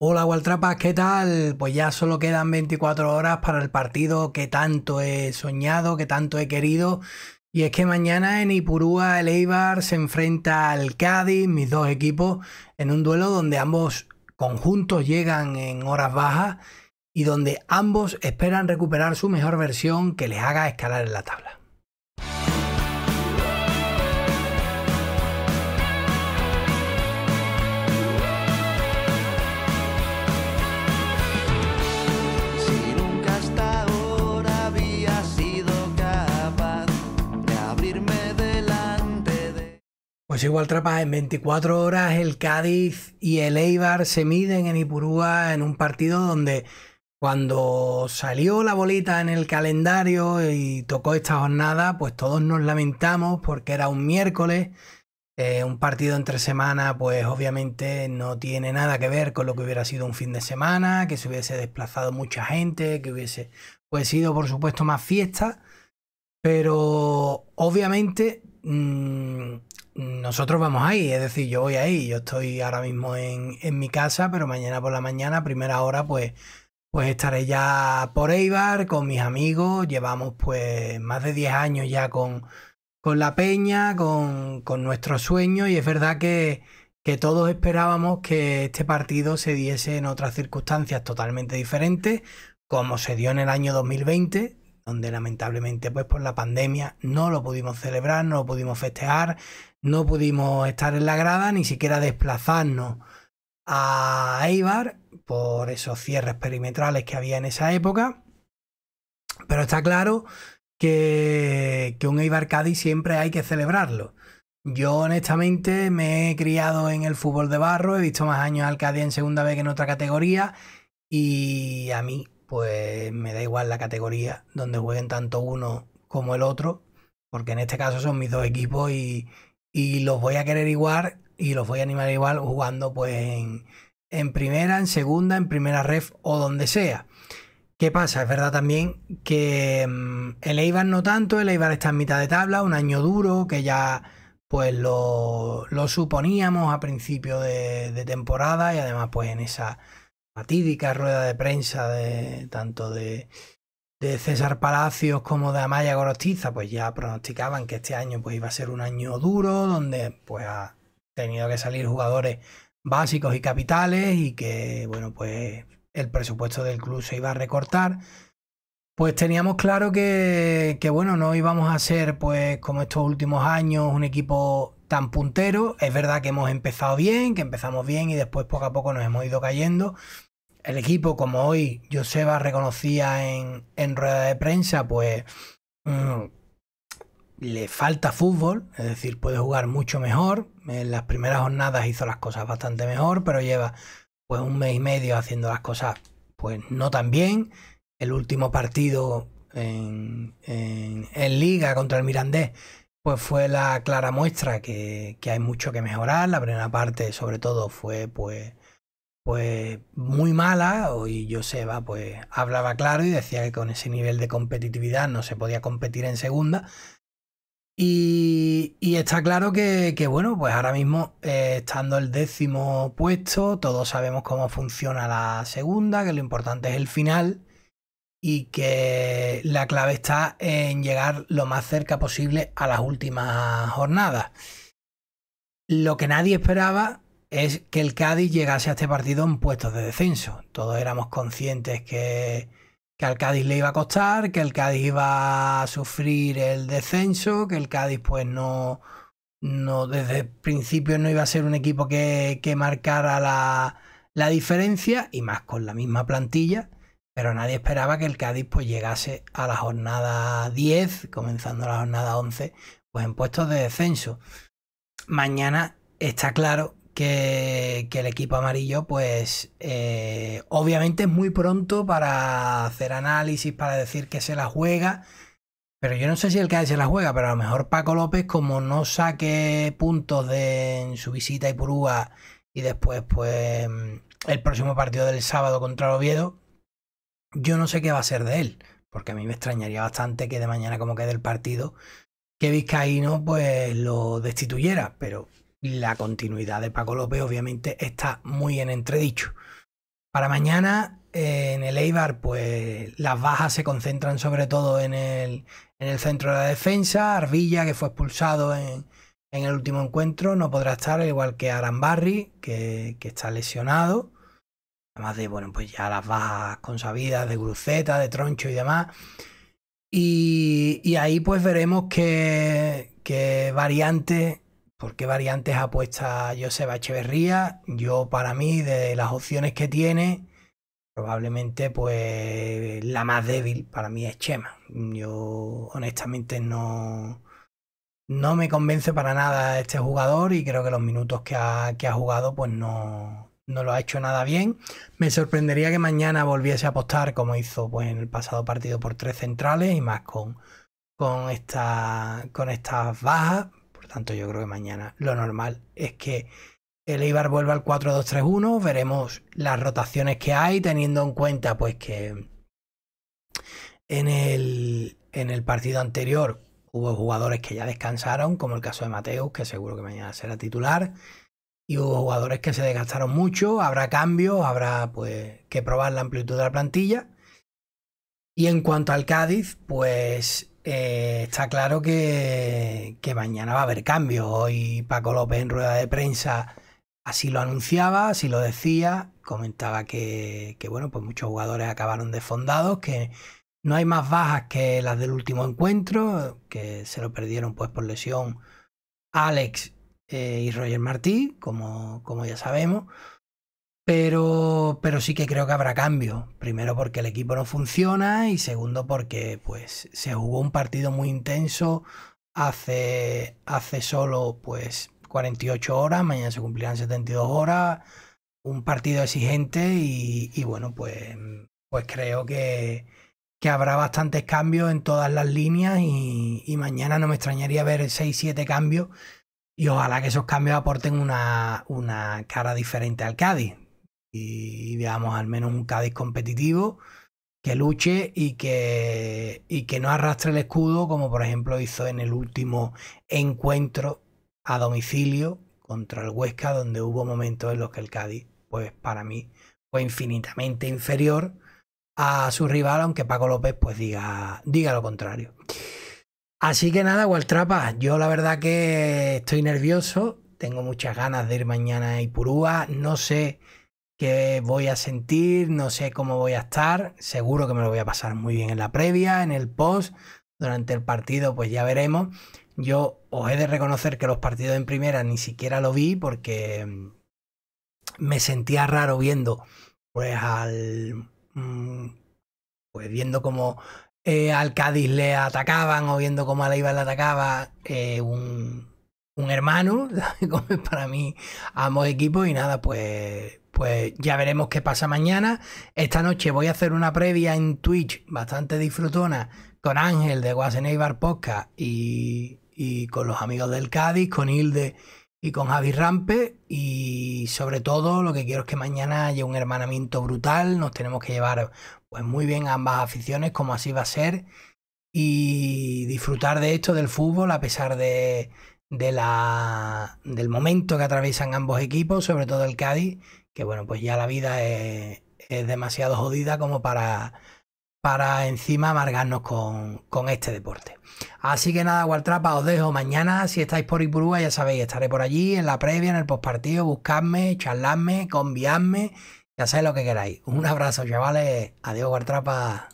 Hola Waltrapas, ¿qué tal? Pues ya solo quedan 24 horas para el partido que tanto he soñado, que tanto he querido. Y es que mañana en Ipurúa el Eibar se enfrenta al Cádiz, mis dos equipos, en un duelo donde ambos conjuntos llegan en horas bajas y donde ambos esperan recuperar su mejor versión que les haga escalar en la tabla. Pues igual igual, Trapas en 24 horas el Cádiz y el Eibar se miden en Ipurúa en un partido donde cuando salió la bolita en el calendario y tocó esta jornada, pues todos nos lamentamos porque era un miércoles. Eh, un partido entre semana, pues obviamente no tiene nada que ver con lo que hubiera sido un fin de semana, que se hubiese desplazado mucha gente, que hubiese pues, sido, por supuesto, más fiesta. Pero obviamente mm, nosotros vamos ahí, es decir, yo voy ahí, yo estoy ahora mismo en, en mi casa, pero mañana por la mañana, primera hora, pues, pues estaré ya por Eibar con mis amigos, llevamos pues más de 10 años ya con, con la peña, con, con nuestros sueños y es verdad que, que todos esperábamos que este partido se diese en otras circunstancias totalmente diferentes, como se dio en el año 2020, donde lamentablemente pues por la pandemia no lo pudimos celebrar, no lo pudimos festejar, no pudimos estar en la grada, ni siquiera desplazarnos a Eibar por esos cierres perimetrales que había en esa época. Pero está claro que, que un Eibar Cádiz siempre hay que celebrarlo. Yo honestamente me he criado en el fútbol de barro, he visto más años al Cádiz en segunda vez que en otra categoría y a mí pues me da igual la categoría donde jueguen tanto uno como el otro, porque en este caso son mis dos equipos y, los voy a querer igual y los voy a animar igual jugando pues en, primera, en segunda, en primera ref o donde sea. ¿Qué pasa? Es verdad también que mm, el Eibar no tanto, el Eibar está en mitad de tabla, un año duro que ya pues lo, lo suponíamos a principio de, de temporada y además pues en esa fatídica rueda de prensa de tanto de, César Palacios como de Amaya Gorostiza, pues ya pronosticaban que este año pues, iba a ser un año duro, donde pues ha tenido que salir jugadores básicos y capitales y que, bueno, pues el presupuesto del club se iba a recortar. Pues teníamos claro que, que bueno, no íbamos a ser, pues, como estos últimos años, un equipo tan puntero. Es verdad que hemos empezado bien, que empezamos bien y después poco a poco nos hemos ido cayendo el equipo, como hoy Joseba reconocía en, rueda de prensa, pues mm, le falta fútbol, es decir, puede jugar mucho mejor. En las primeras jornadas hizo las cosas bastante mejor, pero lleva pues un mes y medio haciendo las cosas pues no tan bien. El último partido en, liga contra el Mirandés pues fue la clara muestra que, que hay mucho que mejorar. La primera parte sobre todo fue pues pues muy mala y Joseba pues hablaba claro y decía que con ese nivel de competitividad no se podía competir en segunda. Y, está claro que, bueno, pues ahora mismo eh, estando el décimo puesto, todos sabemos cómo funciona la segunda, que lo importante es el final y que la clave está en llegar lo más cerca posible a las últimas jornadas. Lo que nadie esperaba es que el Cádiz llegase a este partido en puestos de descenso. Todos éramos conscientes que, que al Cádiz le iba a costar, que el Cádiz iba a sufrir el descenso, que el Cádiz pues no, no desde el principio no iba a ser un equipo que, marcara la, diferencia y más con la misma plantilla, pero nadie esperaba que el Cádiz pues llegase a la jornada 10, comenzando la jornada 11, pues en puestos de descenso. Mañana está claro que, el equipo amarillo, pues eh, obviamente es muy pronto para hacer análisis, para decir que se la juega. Pero yo no sé si el CAE se la juega, pero a lo mejor Paco López, como no saque puntos de, en su visita a Ipurúa y después, pues, mm, el próximo partido del sábado contra Oviedo, yo no sé qué va a ser de él, porque a mí me extrañaría bastante que de mañana, como quede el partido, que Vizcaíno, pues, lo destituyera, pero la continuidad de Paco López obviamente está muy en entredicho. Para mañana eh, en el Eibar, pues las bajas se concentran sobre todo en el, en el centro de la defensa. Arvilla, que fue expulsado en, el último encuentro, no podrá estar, igual que Arambarri, que, que está lesionado. Además de, bueno, pues ya las bajas consabidas de Gruceta, de Troncho y demás. Y, ahí pues veremos qué, qué ¿Por qué variantes apuesta Joseba Echeverría? Yo, para mí, de las opciones que tiene, probablemente pues la más débil para mí es Chema. Yo honestamente no, no me convence para nada este jugador y creo que los minutos que ha, jugado pues no, lo ha hecho nada bien. Me sorprendería que mañana volviese a apostar como hizo pues en el pasado partido por tres centrales y más con, con, esta, con estas bajas tanto, yo creo que mañana lo normal es que el Eibar vuelva al 4-2-3-1. Veremos las rotaciones que hay, teniendo en cuenta pues que en el, en el partido anterior hubo jugadores que ya descansaron, como el caso de Mateus, que seguro que mañana será titular. Y hubo jugadores que se desgastaron mucho, habrá cambios, habrá pues que probar la amplitud de la plantilla. Y en cuanto al Cádiz, pues eh, está claro que, mañana va a haber cambios. Hoy Paco López en rueda de prensa así lo anunciaba, así lo decía. Comentaba que, bueno, pues muchos jugadores acabaron desfondados, que no hay más bajas que las del último encuentro, que se lo perdieron pues por lesión Alex eh, y Roger Martí, como ya sabemos. Pero, sí que creo que habrá cambio. Primero porque el equipo no funciona y segundo porque pues, se jugó un partido muy intenso hace, hace solo pues, 48 horas, mañana se cumplirán 72 horas, un partido exigente y, bueno, pues, pues creo que, habrá bastantes cambios en todas las líneas y, mañana no me extrañaría ver 6-7 cambios y ojalá que esos cambios aporten una, una cara diferente al Cádiz veamos al menos un Cádiz competitivo que luche y que, y que no arrastre el escudo como por ejemplo hizo en el último encuentro a domicilio contra el Huesca donde hubo momentos en los que el Cádiz pues para mí fue infinitamente inferior a su rival aunque Paco López pues diga, diga lo contrario. Así que nada, Gualtrapa, yo la verdad que estoy nervioso, tengo muchas ganas de ir mañana a Ipurúa, no sé qué voy a sentir, no sé cómo voy a estar. Seguro que me lo voy a pasar muy bien en la previa, en el post, durante el partido, pues ya veremos. Yo os he de reconocer que los partidos en primera ni siquiera lo vi porque mm, me sentía raro viendo, pues al. Mm, pues viendo cómo eh, al Cádiz le atacaban o viendo cómo a la le atacaba eh, un, un hermano, para mí ambos equipos y nada, pues, pues ya veremos qué pasa mañana. Esta noche voy a hacer una previa en Twitch bastante disfrutona con Ángel de Guaseneibar Podcast y, con los amigos del Cádiz, con Hilde y con Javi Rampe y sobre todo lo que quiero es que mañana haya un hermanamiento brutal, nos tenemos que llevar pues muy bien ambas aficiones como así va a ser y disfrutar de esto del fútbol a pesar de, de la, del momento que atraviesan ambos equipos, sobre todo el Cádiz, que bueno, pues ya la vida es, demasiado jodida como para, para encima amargarnos con, este deporte. Así que nada, Gualtrapa, os dejo mañana. Si estáis por Ipurúa, ya sabéis, estaré por allí en la previa, en el postpartido. Buscadme, charladme, conviadme, ya sabéis lo que queráis. Un abrazo, chavales. Adiós, Gualtrapa.